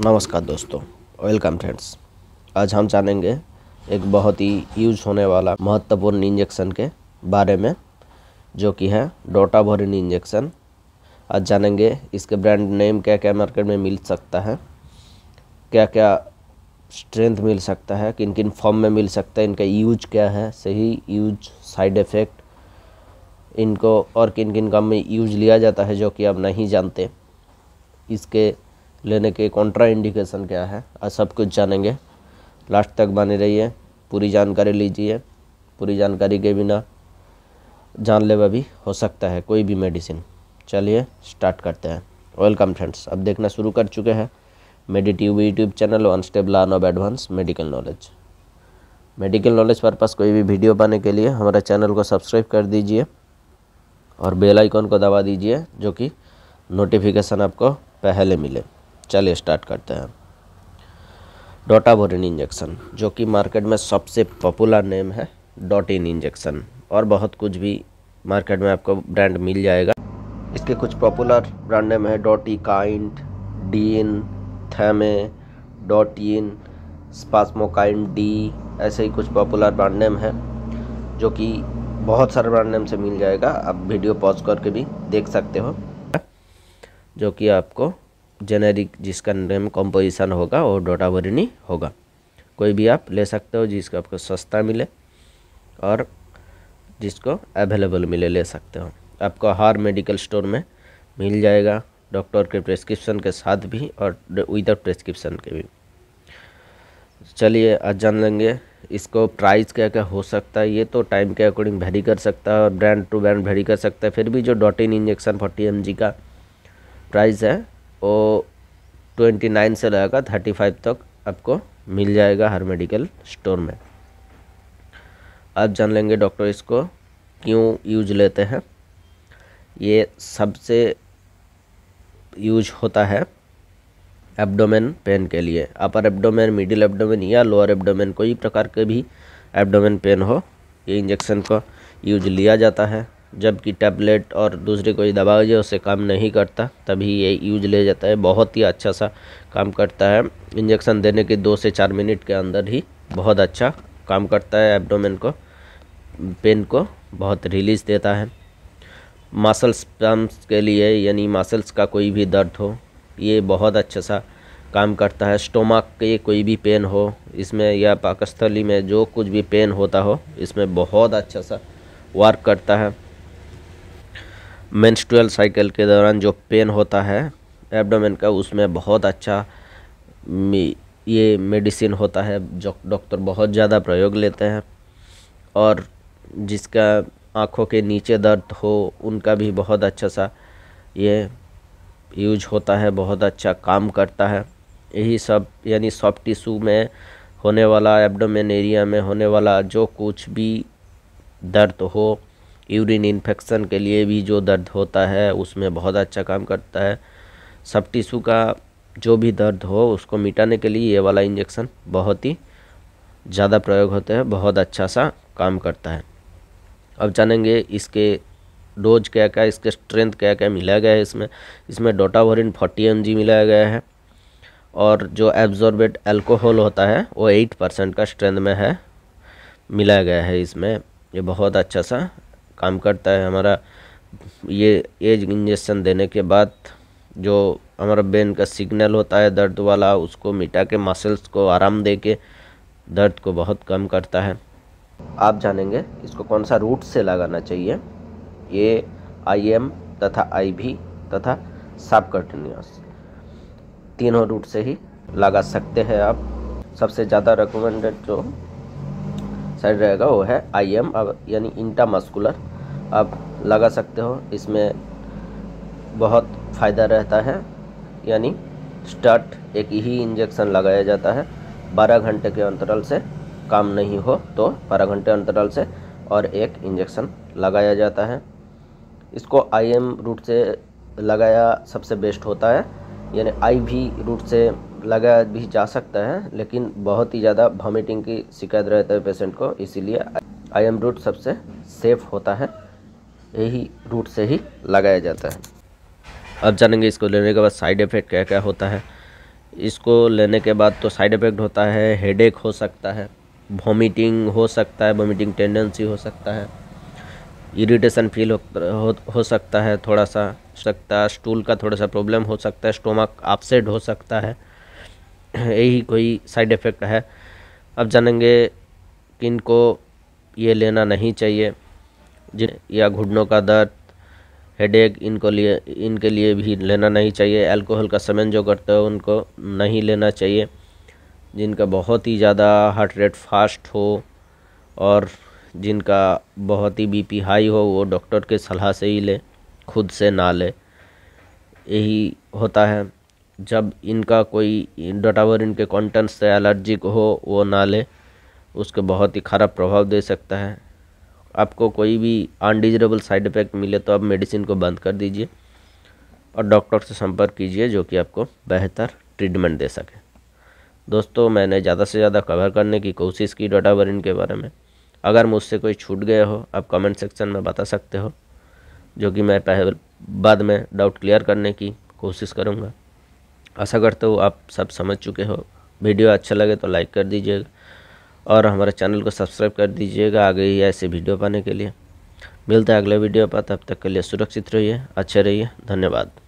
नमस्कार दोस्तों welcome friends आज हम जानेंगे एक बहुत ही यूज होने वाला महत्वपूर्ण इंजेक्शन के बारे में जो कि है डोटा भोरिन इंजेक्शन आज जानेंगे इसके ब्रांड नेम क्या क्या मार्केट में मिल सकता है क्या क्या स्ट्रेंथ मिल सकता है किन किन फॉर्म में मिल सकता है इनका यूज क्या है सही यूज साइड इफ़ेक्ट इनको और किन किन काम में यूज लिया जाता है जो कि आप नहीं जानते इसके लेने के कॉन्ट्रा इंडिकेशन क्या है आज सब कुछ जानेंगे लास्ट तक बने रहिए पूरी जानकारी लीजिए पूरी जानकारी के बिना जानलेवा भी हो सकता है कोई भी मेडिसिन चलिए स्टार्ट करते हैं वेलकम फ्रेंड्स अब देखना शुरू कर चुके हैं Meditive YouTube channel one step learn of advance medical knowledge medical knowledge purpose कोई भी वीडियो पाने के लिए हमारे चैनल को सब्सक्राइब कर दीजिए और बेल आइकॉन को दबा दीजिए जो कि नोटिफिकेशन आपको पहले मिले चलिए स्टार्ट करते हैं डोटाबोरिन इंजेक्शन जो कि मार्केट में सबसे पॉपुलर नेम है डोटिन इंजेक्शन और बहुत कुछ भी मार्केट में आपको ब्रांड मिल जाएगा इसके कुछ पॉपुलर ब्रांड नेम है डोटी काइंट डीन थैमे डोटिन स्पासमोकाइन डी ऐसे ही कुछ पॉपुलर ब्रांड नेम है जो कि बहुत सारे ब्रांड नेम से मिल जाएगा आप वीडियो पॉज करके भी देख सकते हो जो कि आपको जेनेरिक जिसका नेम कॉम्पोजिशन होगा वो डोटावरिनी होगा कोई भी आप ले सकते हो जिसको आपको सस्ता मिले और जिसको अवेलेबल मिले ले सकते हो आपको हर मेडिकल स्टोर में मिल जाएगा डॉक्टर के प्रेस्क्रिप्शन के साथ भी और विदाउट प्रेस्क्रिप्शन के भी चलिए आज जान लेंगे इसको प्राइस क्या क्या हो सकता है ये तो टाइम के अकॉर्डिंग वेरी कर सकता है और ब्रांड टू ब्रांड वेरी कर सकता है फिर भी जो डॉटिन इंजेक्शन फोर्टी एम का प्राइस है वो ट्वेंटी नाइन से लगाकर थर्टी फाइव तक आपको मिल जाएगा हर मेडिकल स्टोर में आप जान लेंगे डॉक्टर इसको क्यों यूज लेते हैं ये सबसे यूज होता है एब्डोमेन पेन के लिए अपर एब्डोमेन मिडिल एब्डोमेन या लोअर एब्डोमेन कोई प्रकार के भी एब्डोमेन पेन हो ये इंजेक्शन को यूज लिया जाता है जबकि टैबलेट और दूसरी कोई दवा जो उससे काम नहीं करता तभी ये यूज ले जाता है बहुत ही अच्छा सा काम करता है इंजेक्शन देने के दो से चार मिनट के अंदर ही बहुत अच्छा काम करता है एब्डोमेन को पेन को बहुत रिलीज देता है मसल्स पम्प्स के लिए यानी मसल्स का कोई भी दर्द हो ये बहुत अच्छा सा काम करता है स्टोमक के कोई भी पेन हो इसमें या पाकस्थली में जो कुछ भी पेन होता हो इसमें बहुत अच्छा सा वर्क करता है मेंस्ट्रुअल साइकिल के दौरान जो पेन होता है एब्डोमेन का उसमें बहुत अच्छा ये मेडिसिन होता है जो डॉक्टर बहुत ज़्यादा प्रयोग लेते हैं और जिसका आँखों के नीचे दर्द हो उनका भी बहुत अच्छा सा ये यूज होता है बहुत अच्छा काम करता है यही सब यानी सॉफ्ट टिशू में होने वाला एब्डोमेन एरिया में होने वाला जो कुछ भी दर्द हो यूरिन इन्फेक्शन के लिए भी जो दर्द होता है उसमें बहुत अच्छा काम करता है सब टिशू का जो भी दर्द हो उसको मिटाने के लिए ये वाला इंजेक्शन बहुत ही ज़्यादा प्रयोग होते हैं बहुत अच्छा सा काम करता है अब जानेंगे इसके डोज क्या क्या इसके स्ट्रेंथ क्या क्या मिलाया गया है इसमें इसमें डोटावरिन फोर्टी एम मिलाया गया है और जो एब्जॉर्बेट अल्कोहल होता है वो एट परसेंट का स्ट्रेंथ में है मिलाया गया है इसमें ये बहुत अच्छा सा काम करता है हमारा ये एज इंजेक्शन देने के बाद जो हमारा ब्रेन का सिग्नल होता है दर्द वाला उसको मिटा के मसल्स को आराम दे के दर्द को बहुत कम करता है आप जानेंगे इसको कौन सा रूट से लगाना चाहिए ये आई एम तथा आई भी तथा साब कंटिन्यूस तीनों रूट से ही लगा सकते हैं आप सबसे ज़्यादा रिकमेंडेड जो साइड रहेगा वो है आई एम अब यानी इंटा मस्कुलर आप लगा सकते हो इसमें बहुत फ़ायदा रहता है यानी स्टार्ट एक ही इंजेक्शन लगाया जाता है 12 घंटे के अंतराल से काम नहीं हो तो 12 घंटे अंतराल से और एक इंजेक्शन लगाया जाता है इसको आई एम रूट से लगाया सबसे बेस्ट होता है यानी आई वी रूट से लगाया भी जा सकता है लेकिन बहुत ही ज़्यादा वॉमिटिंग की शिकायत रहता है पेशेंट को इसीलिए आई एम रूट सबसे सेफ होता है यही रूट से ही लगाया जाता है अब जानेंगे इसको लेने के बाद साइड इफ़ेक्ट क्या क्या होता है इसको लेने के बाद तो साइड इफ़ेक्ट होता है हेड हो सकता है वॉमिटिंग हो सकता है वॉमिटिंग टेंडेंसी हो सकता है इरिटेशन फील हो, हो, हो सकता है थोड़ा सा सकता है स्टूल का थोड़ा सा प्रॉब्लम हो सकता है स्टोमक अपसेट हो सकता है यही कोई साइड इफ़ेक्ट है अब जानेंगे कि इनको ये लेना नहीं चाहिए या घुटनों का दर्द हेडेक इनको लिए इनके लिए भी लेना नहीं चाहिए अल्कोहल का सेवन जो करते हो उनको नहीं लेना चाहिए जिनका बहुत ही ज़्यादा हार्ट रेट फास्ट हो और जिनका बहुत ही बीपी हाई हो वो डॉक्टर के सलाह से ही ले खुद से ना ले यही होता है जब इनका कोई डोटावर इनके कॉन्टेंट से एलर्जिक हो वो ना ले उसके बहुत ही ख़राब प्रभाव दे सकता है आपको कोई भी अनडिजरेबल साइड इफ़ेक्ट मिले तो आप मेडिसिन को बंद कर दीजिए और डॉक्टर से संपर्क कीजिए जो कि आपको बेहतर ट्रीटमेंट दे सके दोस्तों मैंने ज़्यादा से ज़्यादा कवर करने की कोशिश की डाटा वरिन के बारे में अगर मुझसे कोई छूट गया हो आप कमेंट सेक्शन में बता सकते हो जो कि मैं पहले बाद में डाउट क्लियर करने की कोशिश करूँगा आशा करता हूँ आप सब समझ चुके हो वीडियो अच्छा लगे तो लाइक कर दीजिएगा और हमारे चैनल को सब्सक्राइब कर दीजिएगा आगे ही ऐसे वीडियो पाने के लिए मिलते हैं अगले वीडियो पर तब तक के लिए सुरक्षित रहिए अच्छे रहिए धन्यवाद